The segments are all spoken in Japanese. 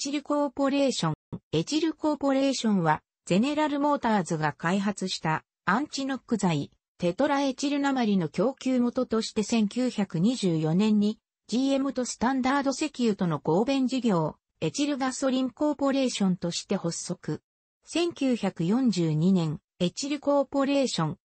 チルコーポレーション。エチルコーポレーションは、ゼネラルモーターズが開発したアンチノック剤、テトラエチル鉛の供給元として1924年に GM とスタンダード石油との合弁事業、エチルガソリンコーポレーションとして発足。1942年、エチルコーポレーション。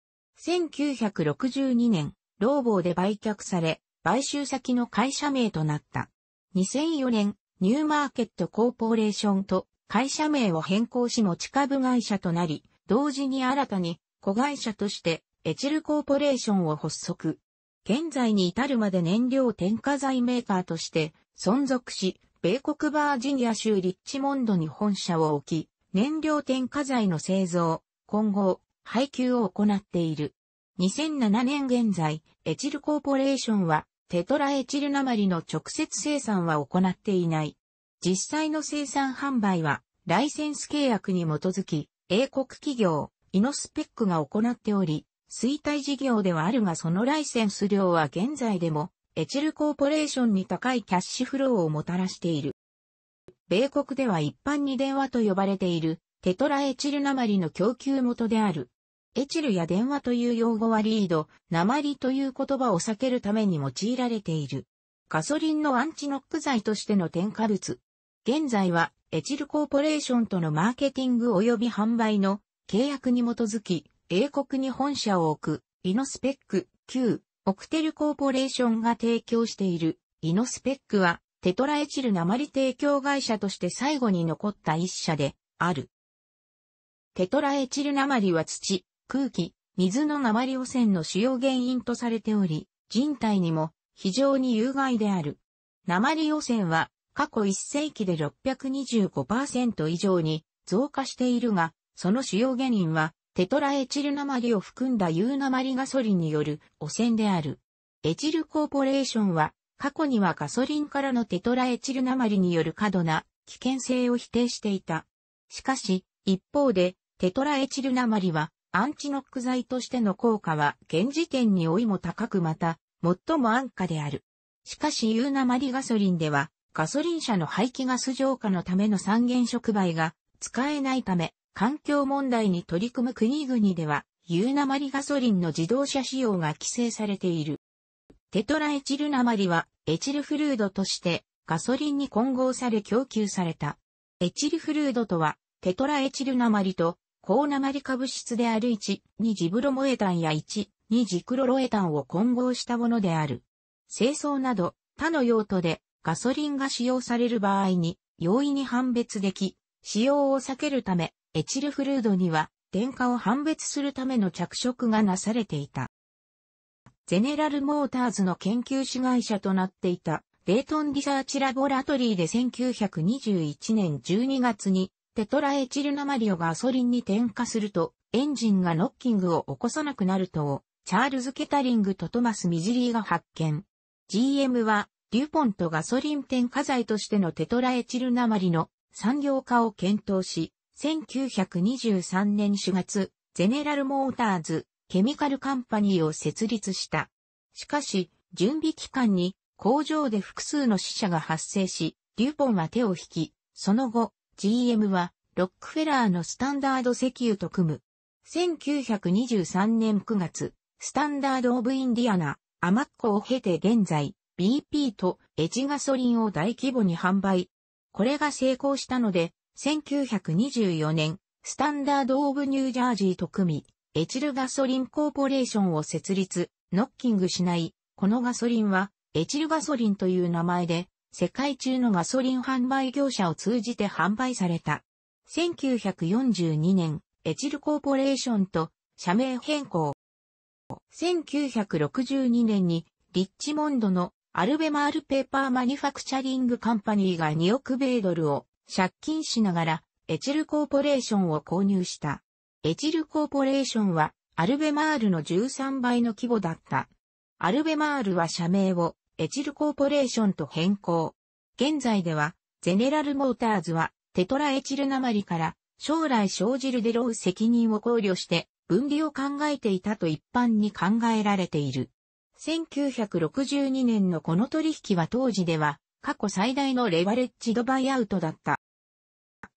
1962年、ローボーで売却され、買収先の会社名となった。2004年、ニューマーケットコーポレーションと会社名を変更し持ち株会社となり、同時に新たに子会社としてエチルコーポレーションを発足。現在に至るまで燃料添加剤メーカーとして存続し、米国バージニア州リッチモンドに本社を置き、燃料添加剤の製造、混合、配給を行っている。2007年現在、エチルコーポレーションはテトラエチル鉛の直接生産は行っていない。実際の生産販売は、ライセンス契約に基づき、英国企業、イノスペックが行っており、衰退事業ではあるがそのライセンス料は現在でも、エチルコーポレーションに高いキャッシュフローをもたらしている。米国では一般に電話と呼ばれている、テトラエチル鉛の供給元であるエチルや電話という用語はリード、鉛という言葉を避けるために用いられている。ガソリンのアンチノック剤としての添加物。現在は、エチルコーポレーションとのマーケティング及び販売の契約に基づき、英国に本社を置く、イノスペック、旧、オクテルコーポレーションが提供している、イノスペックは、テトラエチル鉛提供会社として最後に残った一社で、ある。テトラエチル鉛は土、空気、水の鉛汚染の主要原因とされており、人体にも非常に有害である。鉛汚染は過去1世紀で625%以上に増加しているが、その主要原因はテトラエチル鉛を含んだ有鉛ガソリンによる汚染である。エチルコーポレーションは過去にはガソリンからのテトラエチル鉛による過度な危険性を否定していた。しかし、一方でテトラエチル鉛はアンチノック剤としての効果は現時点においも高くまた、最も安価である。しかしユ鉛ガソリンでは、ガソリン車の排気ガス浄化のための三原触媒が使えないため、環境問題に取り組む国々では、ユ鉛ガソリンの自動車使用が規制されている。テトラエチル鉛は、エチルフルードとして、ガソリンに混合され供給された。エチルフルードとは、テトラエチル鉛と高鉛株質である1、2ジブロモエタンや1、2ジクロロエタンを混合したものである。清掃など他の用途でガソリンが使用される場合に容易に判別でき、使用を避けるため、エチルフルードには電化を判別するための着色がなされていた。ゼネラルモーターズの研究主会社となっていたレイトンリサーチラボラトリーで1921年12月にテトラエチルナマリをガソリンに点火すると、エンジンがノッキングを起こさなくなるとを、チャールズ・ケタリングとトマス・ミジリーが発見。GM は、デュポンとガソリン添加剤としてのテトラエチルナマリの産業化を検討し、1923年4月、ゼネラルモーターズ、ケミカルカンパニーを設立した。しかし、準備期間に工場で複数の死者が発生し、デュポンは手を引き、その後、GM はロックフェラーのスタンダード石油と組む。1923年9月、スタンダード・オブ・インディアナ、アマッコを経て現在、BP とエチガソリンを大規模に販売。これが成功したので、1924年、スタンダード・オブ・ニュージャージーと組み、エチルガソリンコーポレーションを設立、ノッキングしない、このガソリンは、エチルガソリンという名前で、世界中のガソリン販売業者を通じて販売された。1942年、エチルコーポレーションと社名変更。1962年にリッチモンドのアルベマールペーパーマニファクチャリングカンパニーが2億米ドルを借金しながらエチルコーポレーションを購入した。エチルコーポレーションはアルベマールの13倍の規模だった。アルベマールは社名をエチルコーポレーションと変更。現在では、ゼネラルモーターズは、テトラエチルりから将来生じるデロウ責任を考慮して分離を考えていたと一般に考えられている。1962年のこの取引は当時では過去最大のレバレッジドバイアウトだった。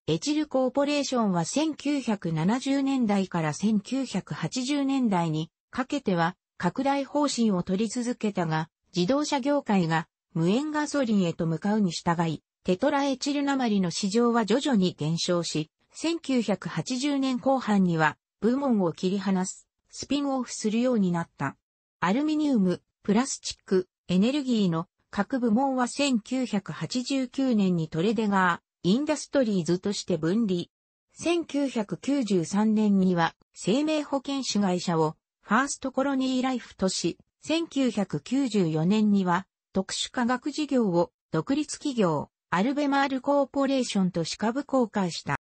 エチルコーポレーションは1970年代から1980年代にかけては拡大方針を取り続けたが、自動車業界が無塩ガソリンへと向かうに従い、テトラエチル鉛の市場は徐々に減少し、1980年後半には部門を切り離す、スピンオフするようになった。アルミニウム、プラスチック、エネルギーの各部門は1989年にトレデガー、インダストリーズとして分離。1993年には生命保険子会社をファーストコロニーライフとし、1994年には特殊科学事業を独立企業アルベマールコーポレーションと四株公開した。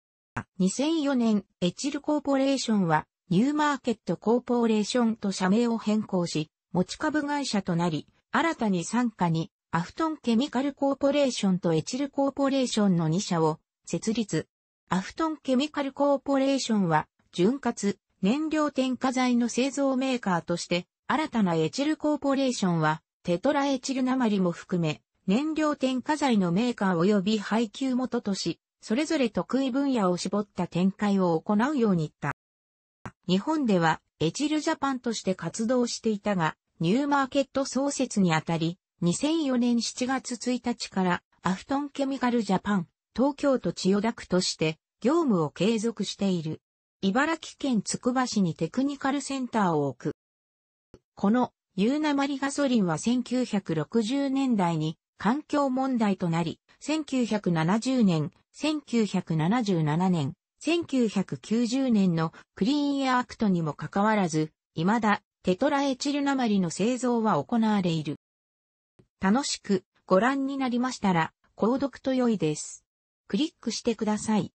2004年エチルコーポレーションはニューマーケットコーポレーションと社名を変更し持ち株会社となり新たに傘下にアフトンケミカルコーポレーションとエチルコーポレーションの2社を設立。アフトンケミカルコーポレーションは、潤滑、燃料添加剤の製造メーカーとして、新たなエチルコーポレーションは、テトラエチル鉛も含め、燃料添加剤のメーカー及び配給元とし、それぞれ得意分野を絞った展開を行うように言った。日本では、エチルジャパンとして活動していたが、ニューマーケット創設にあたり、2004年7月1日から、アフトンケミカルジャパン、東京都千代田区として、業務を継続している。茨城県つくば市にテクニカルセンターを置く。このマ鉛ガソリンは1960年代に環境問題となり、1970年、1977年、1990年のクリーンエアアクトにもかかわらず、未だテトラエチル鉛の製造は行われいる。楽しくご覧になりましたら、購読と良いです。クリックしてください。